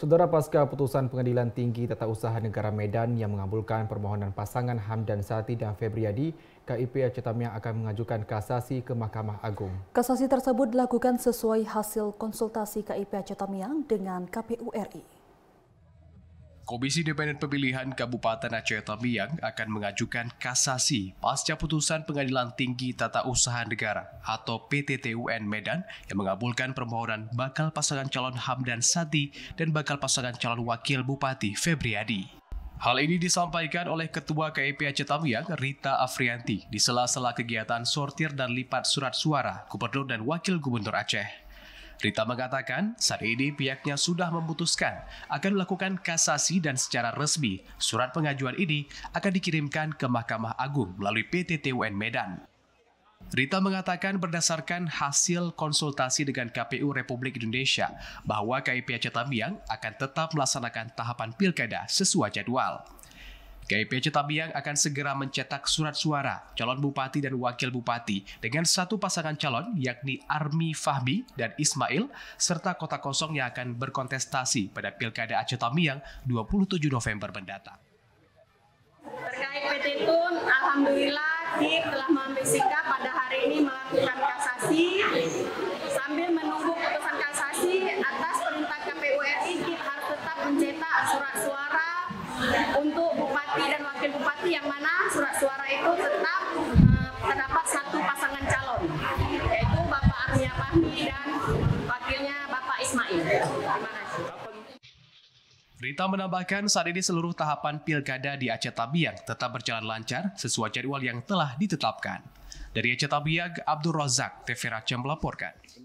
Saudara pasca putusan Pengadilan Tinggi Tata Usaha Negara Medan yang mengabulkan permohonan pasangan Hamdan Sati dan Febriadi, KIP Aceh Tamiang akan mengajukan kasasi ke Mahkamah Agung. Kasasi tersebut dilakukan sesuai hasil konsultasi KIP Aceh Tamiang dengan KPU RI. Komisi Independen Pemilihan Kabupaten Aceh Tamiang akan mengajukan kasasi pasca putusan Pengadilan Tinggi Tata Usaha Negara atau PTTUN Medan yang mengabulkan permohonan bakal pasangan calon Hamdan Sati dan bakal pasangan calon Wakil Bupati Febriadi. Hal ini disampaikan oleh Ketua KIP e Aceh Tamiang, Rita Afrianti, di sela-sela kegiatan sortir dan lipat surat suara Gubernur dan Wakil Gubernur Aceh. Rita mengatakan, saat ini pihaknya sudah memutuskan akan melakukan kasasi dan secara resmi surat pengajuan ini akan dikirimkan ke Mahkamah Agung melalui PT TUN Medan. Rita mengatakan berdasarkan hasil konsultasi dengan KPU Republik Indonesia bahwa KIP Aceh Tamiang akan tetap melaksanakan tahapan pilkada sesuai jadwal. KIP Cetabiang akan segera mencetak surat suara calon bupati dan wakil bupati dengan satu pasangan calon yakni Armi Fahmi dan Ismail serta kota kosong yang akan berkontestasi pada Pilkada Aceh Tamiang 27 November mendatang. Terkait PT TUN, Alhamdulillah KIP telah mengambil sikap pada hari ini melakukan kasasi sambil menunggu putusan kasasi atas perintah KPU RI KIP harus tetap mencetak surat suara untuk wakil bupati yang mana surat suara itu tetap uh, terdapat satu pasangan calon yaitu Bapak Armia Fahmi dan wakilnya Bapak Ismail. Terima kasih. Rita menambahkan saat ini seluruh tahapan pilkada di Aceh Tabiang tetap berjalan lancar sesuai jadwal yang telah ditetapkan. Dari Aceh Tabiang, Abdul Rozak, TV Aceh melaporkan.